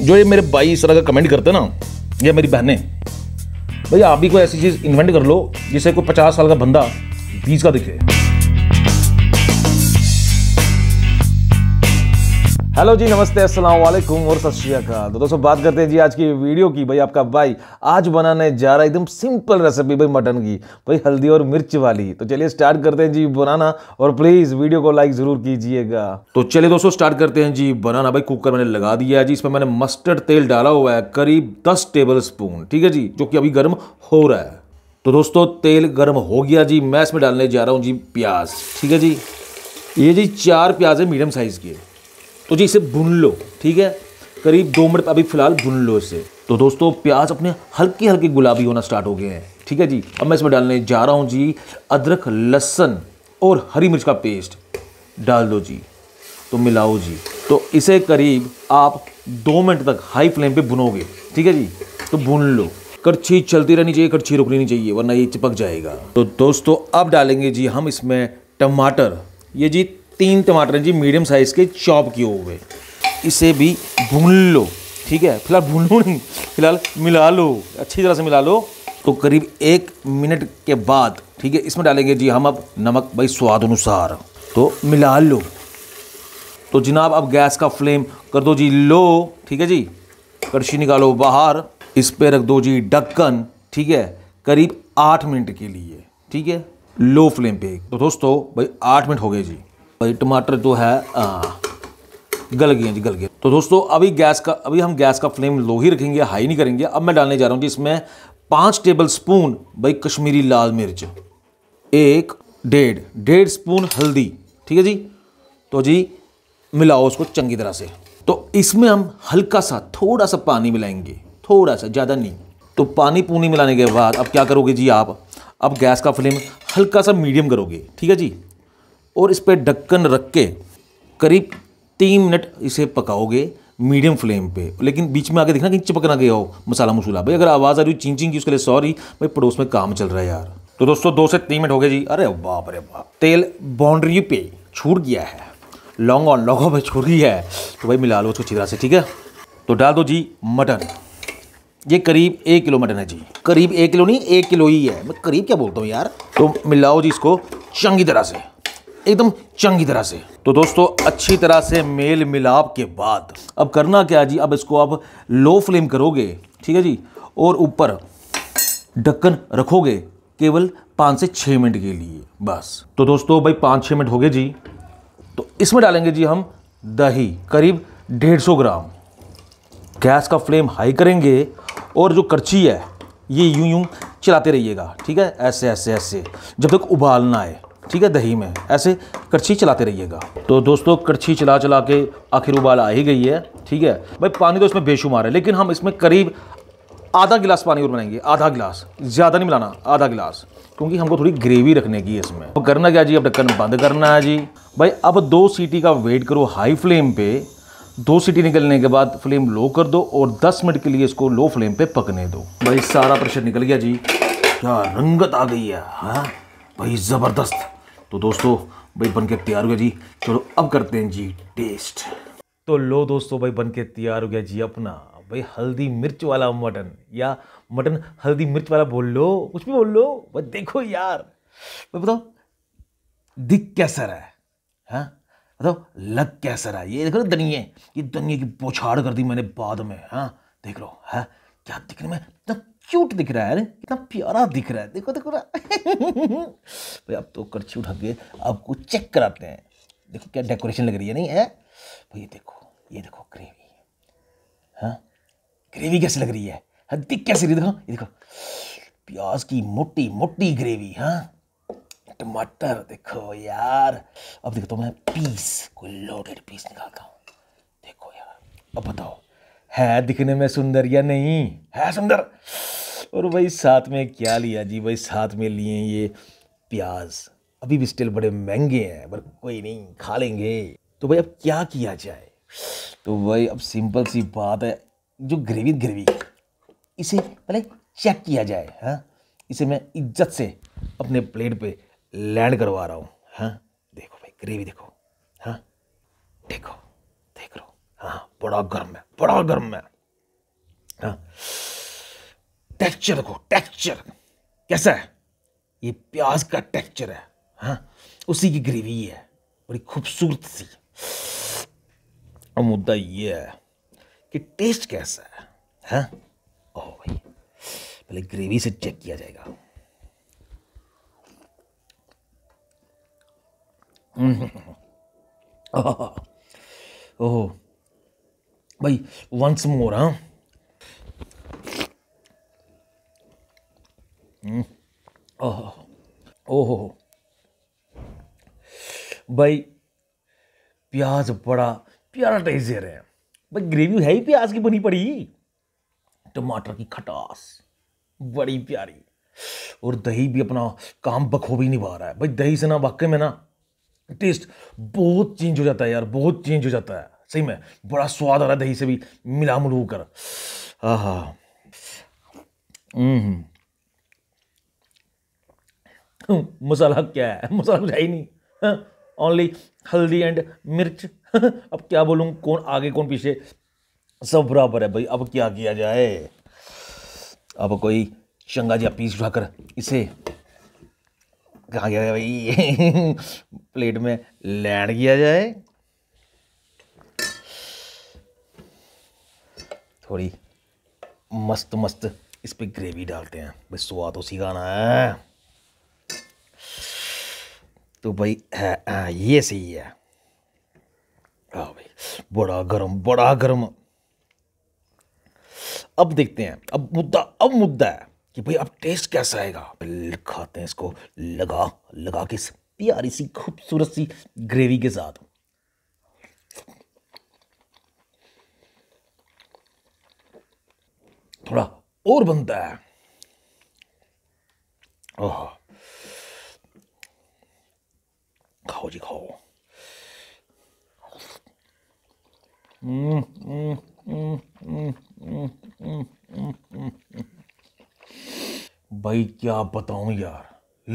जो ये मेरे भाई इस तरह का कमेंट करते ना या मेरी बहनें भैया आप भी कोई ऐसी चीज़ इन्वेंट कर लो जिसे कोई पचास साल का बंदा बीस का दिखे हेलो जी नमस्ते अस्सलाम वालेकुम और सत श्रीकाल तो दोस्तों बात करते हैं जी आज की वीडियो की भाई आपका भाई आज बनाने जा रहा है एकदम सिंपल रेसिपी भाई मटन की भाई हल्दी और मिर्च वाली तो चलिए स्टार्ट करते हैं जी बनाना और प्लीज़ वीडियो को लाइक ज़रूर कीजिएगा तो चलिए दोस्तों स्टार्ट करते हैं जी बनाना भाई कुकर मैंने लगा दिया है जी इसमें मैंने मस्टर्ड तेल डाला हुआ है करीब दस टेबल स्पून ठीक है जी जो कि अभी गर्म हो रहा है तो दोस्तों तेल गर्म हो गया जी मैं इसमें डालने जा रहा हूँ जी प्याज ठीक है जी ये जी चार प्याज है मीडियम साइज़ की तो जी इसे भून लो ठीक है करीब दो मिनट अभी फ़िलहाल भून लो इसे तो दोस्तों प्याज अपने हल्की हल्की गुलाबी होना स्टार्ट हो गए हैं ठीक है जी अब मैं इसमें डालने जा रहा हूँ जी अदरक लहसन और हरी मिर्च का पेस्ट डाल दो जी तो मिलाओ जी तो इसे करीब आप दो मिनट तक हाई फ्लेम पे भुनोगे ठीक है जी तो भून लो कड़छी चलती रहनी चाहिए कड़छी रुकनी नहीं चाहिए वरना ये चिपक जाएगा तो दोस्तों अब डालेंगे जी हम इसमें टमाटर ये जी तीन टमाटर जी मीडियम साइज़ के चॉप किए हुए इसे भी भून लो ठीक है फिलहाल भून लो नहीं फिलहाल मिला लो अच्छी तरह से मिला लो तो करीब एक मिनट के बाद ठीक है इसमें डालेंगे जी हम अब नमक भाई स्वाद अनुसार तो मिला लो तो जनाब अब गैस का फ्लेम कर दो जी लो ठीक है जी कड़छी निकालो बाहर इस पर रख दो जी ढक्कन ठीक है करीब आठ मिनट के लिए ठीक है लो फ्लेम पे तो दोस्तों भाई आठ मिनट हो गए जी भाई टमाटर जो है आ, गल गए जी गल गए तो दोस्तों अभी गैस का अभी हम गैस का फ्लेम लो ही रखेंगे हाई नहीं करेंगे अब मैं डालने जा रहा हूँ जी इसमें पाँच टेबल स्पून भाई कश्मीरी लाल मिर्च एक डेढ़ डेढ़ स्पून हल्दी ठीक है जी तो जी मिलाओ उसको चंगी तरह से तो इसमें हम हल्का सा थोड़ा सा पानी मिलाएंगे थोड़ा सा ज़्यादा नहीं तो पानी पूनी मिलाने के बाद अब क्या करोगे जी आप अब गैस का फ्लेम हल्का सा मीडियम करोगे ठीक है जी और इस पर ढक्कन रख के करीब तीन मिनट इसे पकाओगे मीडियम फ्लेम पे लेकिन बीच में आगे देखना कहीं चिपक ना गया हो मसाला मसूला भाई अगर आवाज़ आ रही चिंग चिंग की उसके लिए सॉरी भाई पड़ोस में काम चल रहा है यार तो दोस्तों दो से तीन मिनट हो गए जी अरे बाप अरे बाप तेल बाउंड्री पे छूट गया है लॉन्ग ऑन लॉन्ग पे छूट गया है तो भाई मिला लो उसको छिद्रा से ठीक है तो डाल दो जी मटन ये करीब एक किलो मटन है जी करीब एक किलो नहीं एक किलो ही है मैं करीब क्या बोलता हूँ यार तो मिलाओ जी इसको चंगी तरह से एकदम चंगी तरह से तो दोस्तों अच्छी तरह से मेल मिलाप के बाद अब करना क्या जी अब इसको आप लो फ्लेम करोगे ठीक है जी और ऊपर ढक्कन रखोगे केवल पाँच से छः मिनट के लिए बस तो दोस्तों भाई पाँच छः मिनट हो गए जी तो इसमें डालेंगे जी हम दही करीब डेढ़ सौ ग्राम गैस का फ्लेम हाई करेंगे और जो करछी है ये यूं यूं चलाते रहिएगा ठीक है ऐसे ऐसे ऐसे जब तक उबाल ना आए ठीक है दही में ऐसे करछी चलाते रहिएगा तो दोस्तों करछी चला चला के आखिर उबाल आ ही गई है ठीक है भाई पानी तो इसमें बेशुमार है लेकिन हम इसमें करीब आधा गिलास पानी और बनाएंगे आधा गिलास ज़्यादा नहीं मिलाना आधा गिलास क्योंकि हमको थोड़ी ग्रेवी रखने की है इसमें अब तो करना क्या जी अब ढक्कन बंद करना है जी भाई अब दो सीटी का वेट करो हाई फ्लेम पे दो सीटी निकलने के बाद फ्लेम लो कर दो और 10 मिनट के लिए इसको लो फ्लेम पे पकने दो भाई सारा प्रेशर निकल गया जी क्या रंगत आ गई है हा? भाई ज़बरदस्त तो दोस्तों भाई बन के तैयार हो गया जी चलो अब करते हैं जी टेस्ट तो लो दोस्तों भाई बन के तैयार हो गया जी अपना भाई हल्दी मिर्च वाला मटन या मटन हल्दी मिर्च वाला बोल लो कुछ भी बोल लो भाई देखो यार भाई बताओ दिख कैसा रहा है हाँ बताओ लग कैसा रहा है ये देखो दनिए ये दनिए की पोछाड़ कर दी मैंने बाद में हाँ देख लो है हाँ, क्या दिखने में तो क्यूट दिख रहा है अरे कितना प्यारा दिख रहा है देखो देखो ना भाई अब तो छूट हक के आपको चेक कराते हैं देखो क्या डेकोरेशन लग रही है नहीं है भाई ये देखो ये देखो ग्रेवी हाँ ग्रेवी कैसी लग रही है हाँ दिख रही देखो ये देखो प्याज की मोटी मोटी ग्रेवी हाँ टमाटर देखो यार अब देखो तो मैं पीस को लोडेड पीस निकालता हूँ देखो यार अब बताओ है दिखने में सुंदर या नहीं है सुंदर और भाई साथ में क्या लिया जी भाई साथ में लिए ये प्याज अभी भी स्टिल बड़े महंगे हैं पर कोई नहीं खा लेंगे तो भाई अब क्या किया जाए तो भाई अब सिंपल सी बात है जो ग्रेवी ग्रेवी इसे पहले चेक किया जाए हाँ इसे मैं इज्जत से अपने प्लेट पे लैंड करवा रहा हूँ हाँ देखो भाई ग्रेवी देखो हाँ देखो देख रहा हूँ हाँ बड़ा गर्म है बड़ा गर्म है हाँ टेक्सचर देखो टेक्सचर कैसा है ये प्याज का टेक्सचर है हा? उसी की ग्रेवी है बड़ी खूबसूरत सी और मुद्दा ये है कि टेस्ट कैसा है हा? ओ भाई पहले ग्रेवी से चेक किया जाएगा ओह भाई वंस मोर हाँ भाई प्याज बड़ा प्यारा टेजर है भाई ग्रेवी है ही प्याज की बनी पड़ी टमाटर की खटास बड़ी प्यारी और दही भी अपना काम बखूबी निभा रहा है भाई दही से ना वाकई में ना टेस्ट बहुत चेंज हो जाता है यार बहुत चेंज हो जाता है सही में बड़ा स्वाद आ रहा है दही से भी मिला मुलू कर हम्म, हम्म। मसाला क्या है मसाला कुछ है ही नहीं हाँ? ओनली हल्दी एंड मिर्च अब क्या बोलूँ कौन आगे कौन पीछे सब बराबर है भाई अब क्या किया जाए अब कोई चंगा जहा पीस उठाकर इसे कहा गया भाई प्लेट में लैंड किया जाए थोड़ी मस्त मस्त इस पर ग्रेवी डालते हैं भाई स्वाद उसी का है तो भाई है ये सही है हाँ भाई बड़ा गर्म बड़ा गर्म अब देखते हैं अब मुद्दा अब मुद्दा है कि भाई अब टेस्ट कैसा आएगा खाते हैं इसको लगा लगा के प्यारी सी खूबसूरत सी ग्रेवी के साथ थोड़ा और बनता है 几口。嗯嗯嗯嗯嗯嗯嗯嗯嗯 भाई क्या बताऊं यार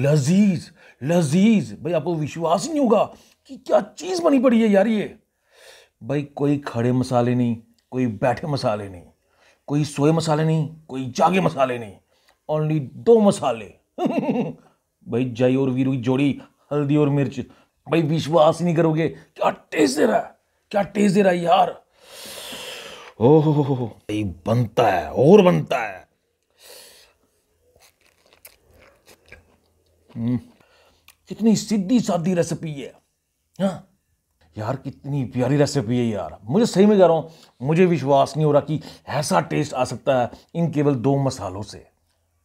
लजीज लजीज भाई आपको विश्वास नहीं होगा कि क्या चीज़ बनी पड़ी है यार ये भाई कोई खड़े मसाले नहीं कोई बैठे मसाले नहीं कोई सोए मसाले नहीं कोई जागे मसाले नहीं ओनली दो मसाले भाई जय और वीरू की जोड़ी हल्दी और मिर्च भाई विश्वास नहीं करोगे क्या टेस्ट दे रहा है क्या टेस्ट दे रहा है यार ओ भाई बनता है और बनता है हम्म, कितनी सीधी सादी रेसिपी है हा? यार कितनी प्यारी रेसिपी है यार मुझे सही में कह रहा हूँ मुझे विश्वास नहीं हो रहा कि ऐसा टेस्ट आ सकता है इन केवल दो मसालों से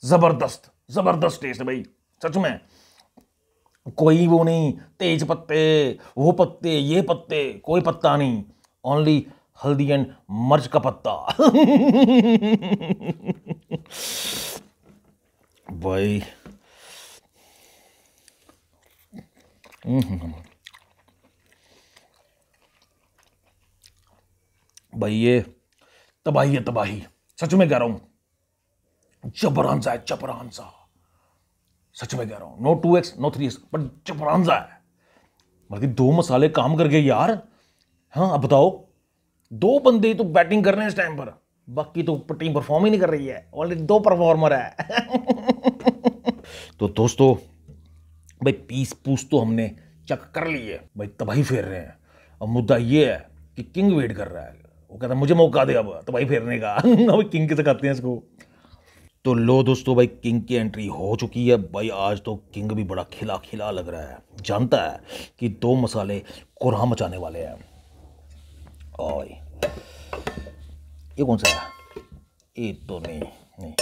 ज़बरदस्त ज़बरदस्त टेस्ट है भाई सच में कोई वो नहीं तेज पत्ते वो पत्ते ये पत्ते कोई पत्ता नहीं ओनली हल्दी एंड मर्च का पत्ता भाई भाई ये तबाही है तबाही सच में कह रहा हूं चपरान सा है चपरान सा सच में कह रहा हूँ no two X no three X but चपरानजा है मतलब दो मसाले काम कर गए यार हाँ अब बताओ दो बंदे तो बैटिंग कर रहे हैं इस टाइम पर बाकी तो टीम परफॉर्म ही नहीं कर रही है ऑलरेडी दो परफॉर्मर है तो दोस्तों भाई पीस पूस तो हमने चेक कर लिए है भाई तबाही फेर रहे हैं अब मुद्दा ये है कि किंग वेट कर रहा है वो कहता है मुझे मौका दे अब तबाही फेरने का अब किंग कैसे कहते हैं इसको तो लो दोस्तों भाई किंग की एंट्री हो चुकी है भाई आज तो किंग भी बड़ा खिला खिला लग रहा है जानता है कि दो मसाले कोरा मचाने वाले हैं और ये कौन सा है ये तो नहीं नहीं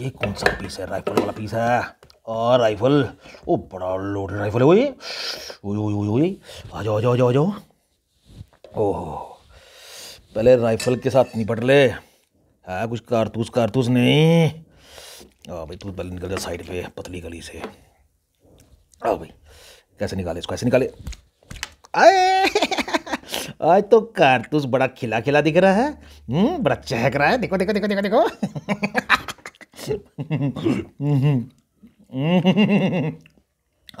ये कौन सा पीस है राइफल वाला पीस है और राइफल ओ बड़ा लोड राइफल है वो ये ओ ओ आ जाओ आ जाओ आ जाओ आ जाओ ओह पहले राइफल के साथ निपट ले है कुछ कारतूस कारतूस नहीं हाँ भाई तू पहले निकल जा साइड पे पतली गली से हाँ भाई कैसे निकाले इसको कैसे निकाले आए आज तो कारतूस बड़ा खिला खिला दिख रहा है हम्म बड़ा चहक रहा है देखो देखो देखो देखो देखो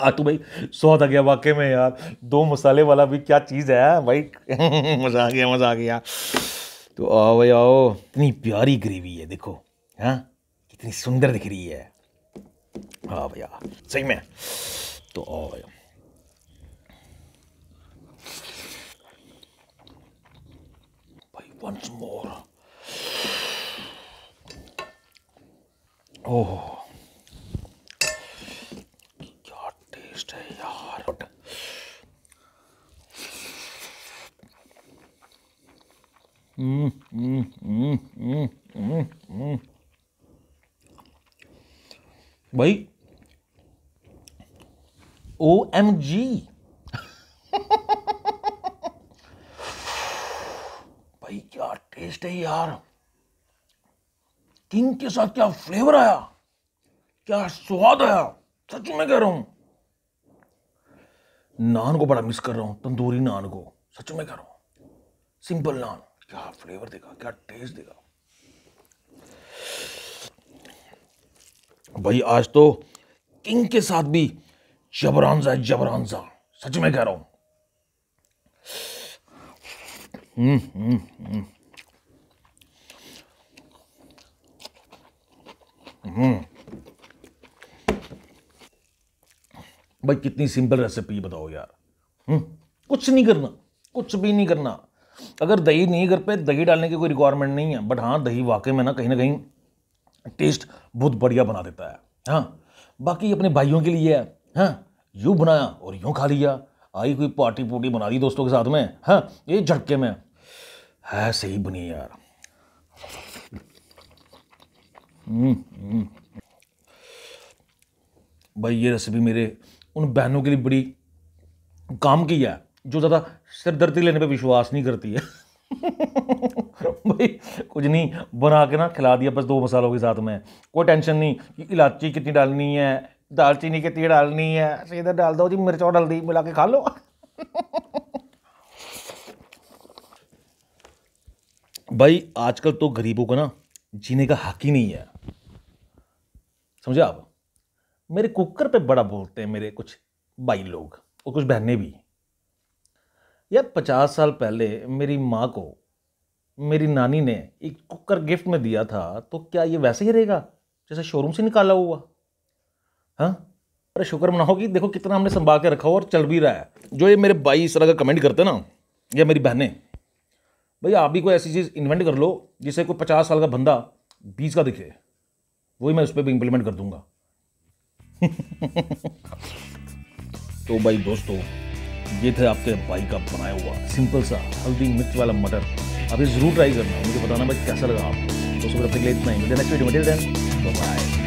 आ तू भाई स्वाद आ गया वाकई में यार दो मसाले वाला भी क्या चीज़ है भाई मज़ा आ गया मज़ा आ गया तो आओ भाई आओ इतनी प्यारी ग्रेवी है देखो हाँ कितनी सुंदर दिख रही है हाँ भैया सही में तो आओ भैया भाई वंस मोर ओह भाई ओ एम जी भाई क्या टेस्ट है यार किंग के साथ क्या फ्लेवर आया क्या स्वाद आया सच में कह रहा हूं नान को बड़ा मिस कर रहा हूं तंदूरी नान को सच में कह रहा हूं सिंपल नान क्या फ्लेवर देगा क्या टेस्ट देखा भाई आज तो किंग के साथ भी जबरानजा है जबरानजा सच में कह रहा हूं हम्म, हम्म, हम्म।, हम्म भाई कितनी सिंपल रेसिपी बताओ यार कुछ नहीं करना कुछ भी नहीं करना अगर दही नहीं घर पे दही डालने की कोई रिक्वायरमेंट नहीं है बट हाँ दही वाकई में ना कहीं ना कहीं टेस्ट बहुत बढ़िया बना देता है हाँ बाकी अपने भाइयों के लिए है हाँ यूँ बनाया और यूँ खा लिया आई कोई पार्टी पुर्टी बना दी दोस्तों के साथ में हाँ ये झटके में है सही बनी यार हम्म, हम्म। भाई ये रेसिपी मेरे उन बहनों के लिए बड़ी काम की है जो ज़्यादा सिरदर्द लेने पे विश्वास नहीं करती है भाई कुछ नहीं बना के ना खिला दिया बस दो मसालों के साथ में कोई टेंशन नहीं कि इलायची कितनी डालनी है दालचीनी कितनी डालनी है सीधा डाल दो जी मिर्च और दी मिला के खा लो भाई आजकल तो गरीबों को ना जीने का हक ही नहीं है समझे आप मेरे कुकर पे बड़ा बोलते हैं मेरे कुछ भाई लोग और कुछ बहनें भी यार पचास साल पहले मेरी माँ को मेरी नानी ने एक कुकर गिफ्ट में दिया था तो क्या ये वैसे ही रहेगा जैसे शोरूम से निकाला हुआ हाँ अरे शुक्र मनाओ कि देखो कितना हमने संभाल के रखा हो और चल भी रहा है जो ये मेरे भाई इस तरह का कमेंट करते ना या मेरी बहनें भाई आप भी कोई ऐसी चीज़ इन्वेंट कर लो जिसे कोई पचास साल का बंदा बीस का दिखे वही मैं उस पर भी इम्प्लीमेंट कर दूंगा तो भाई दोस्तों ये थे आपके भाई का बनाया हुआ सिंपल सा हल्दी मिर्च वाला मटर आप ये ज़रूर ट्राई करना मुझे बताना भाई कैसा लगा आपको तो सुबह तक लेना इतना ही मिलते नेक्स्ट वीडियो में बाय